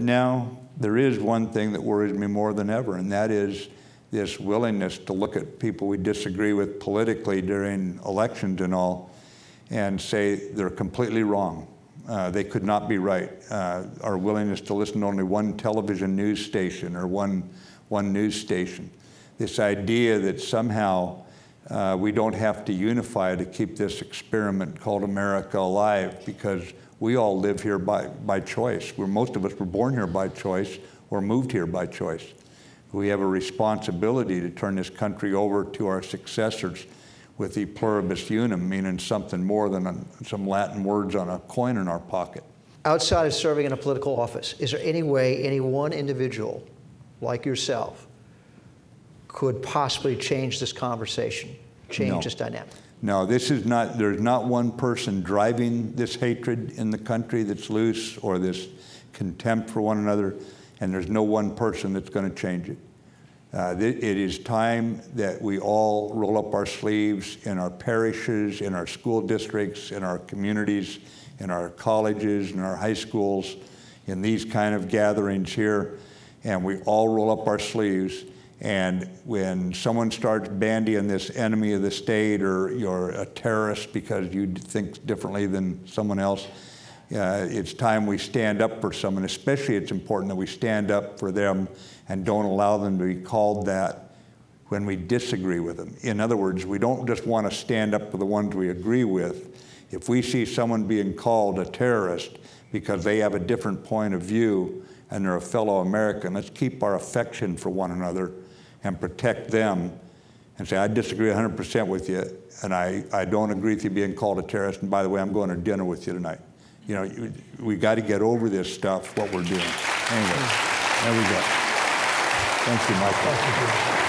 Now, there is one thing that worries me more than ever, and that is this willingness to look at people we disagree with politically during elections and all and say they're completely wrong. Uh, they could not be right. Uh, our willingness to listen to only one television news station or one, one news station. This idea that somehow uh, we don't have to unify to keep this experiment called America alive because we all live here by, by choice. We're, most of us were born here by choice or moved here by choice. We have a responsibility to turn this country over to our successors with the pluribus unum, meaning something more than a, some Latin words on a coin in our pocket. Outside of serving in a political office, is there any way any one individual like yourself could possibly change this conversation, change no. this dynamic? No, this is not, there's not one person driving this hatred in the country that's loose or this contempt for one another, and there's no one person that's going to change it. Uh, th it is time that we all roll up our sleeves in our parishes, in our school districts, in our communities, in our colleges, in our high schools, in these kind of gatherings here, and we all roll up our sleeves and when someone starts bandying this enemy of the state or you're a terrorist because you think differently than someone else, uh, it's time we stand up for someone. Especially, it's important that we stand up for them and don't allow them to be called that when we disagree with them. In other words, we don't just want to stand up for the ones we agree with if we see someone being called a terrorist because they have a different point of view and they're a fellow American, let's keep our affection for one another and protect them and say, I disagree 100% with you, and I, I don't agree with you being called a terrorist, and by the way, I'm going to dinner with you tonight. You know, you, we got to get over this stuff, what we're doing. Anyway, there we go. Thank you, Michael.